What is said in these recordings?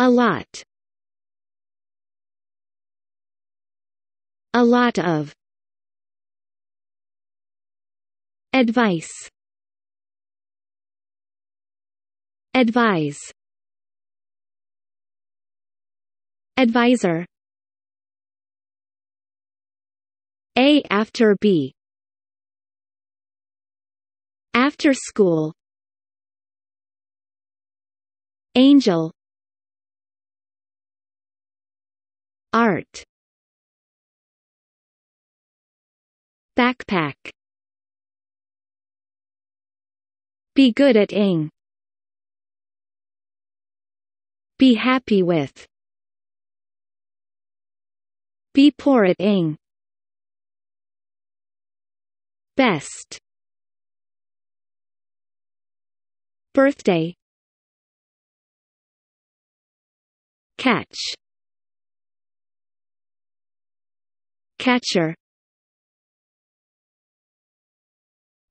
A lot. A lot of. Advice. Advise. Advisor. A after B. After school. Angel Art Backpack Be good at ing Be happy with Be poor at ing Best Birthday Catch Catcher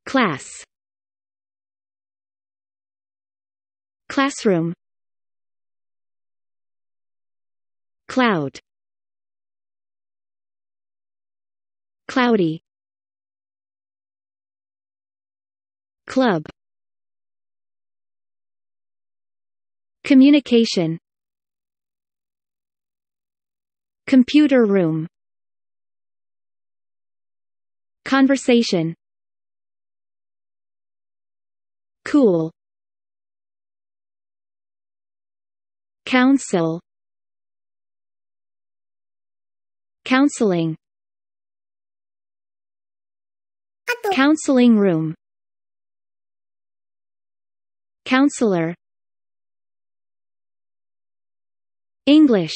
Class Classroom Cloud Cloudy Club Communication Computer room Conversation Cool Council Counseling Counseling room Counselor English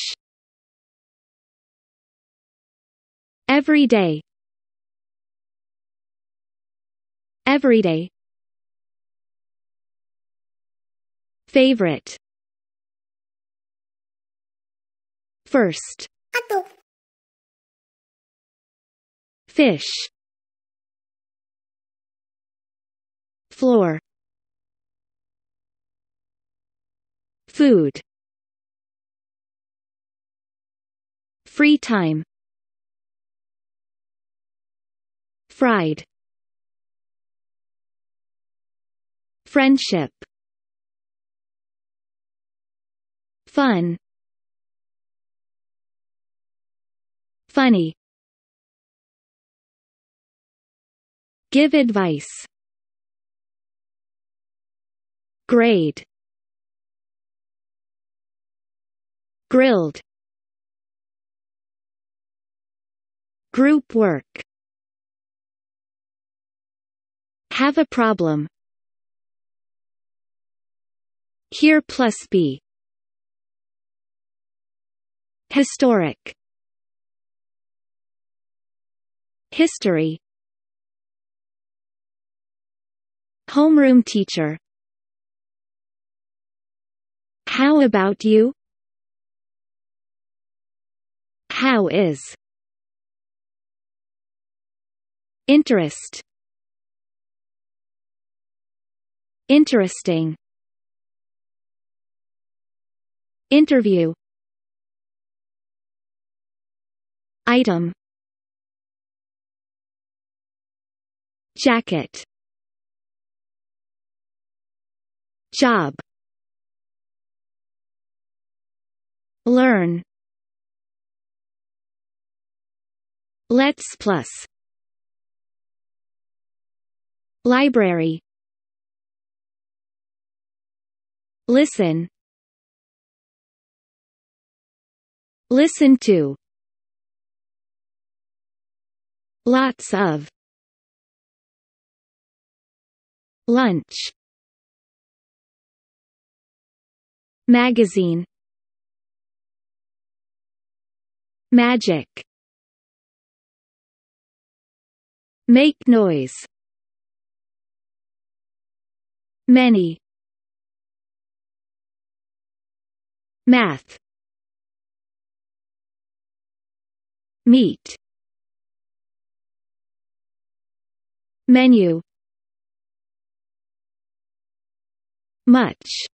Every day Everyday Favorite First Fish Floor Food Free time Fried Friendship Fun Funny Give advice Grade Grilled Group work Have a problem here plus B Historic History Homeroom teacher How about you? How is Interest Interesting Interview Item Jacket Job Learn Let's Plus Library Listen Listen to Lots of Lunch Magazine Magic Make noise Many Math Meat Menu Much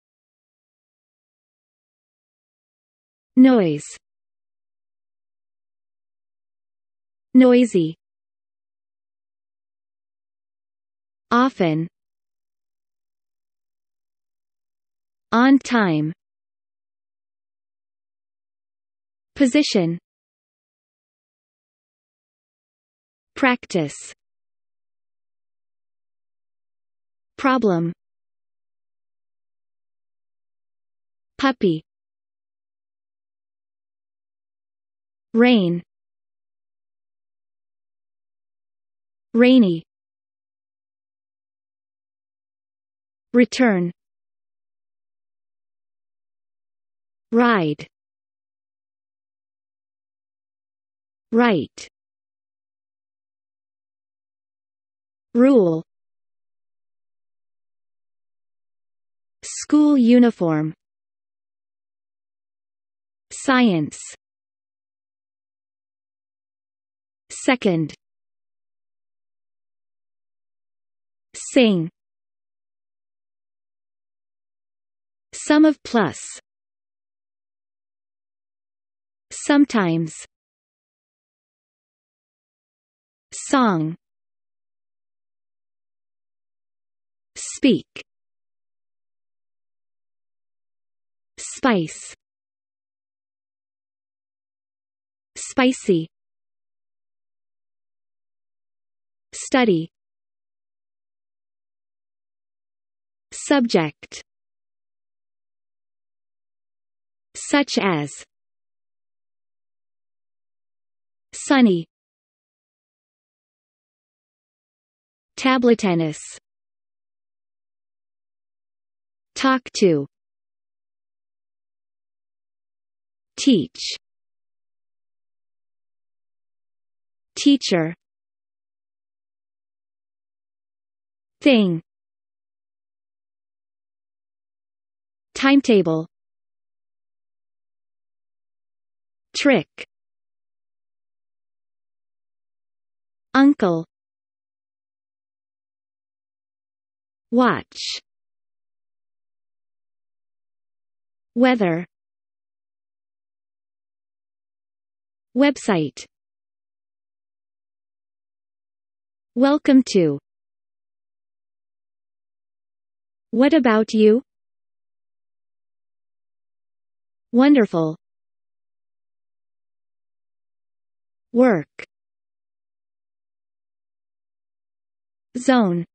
Noise Noisy Often On time Position Practice Problem Puppy Rain Rainy Return Ride Right Rule School uniform Science Second Sing Sum of plus Sometimes Song Speak Spice Spicy Study Subject Such as Sunny Table tennis Talk to Teach Teacher Thing Timetable Trick Uncle Watch Weather Website Welcome to What about you? Wonderful Work Zone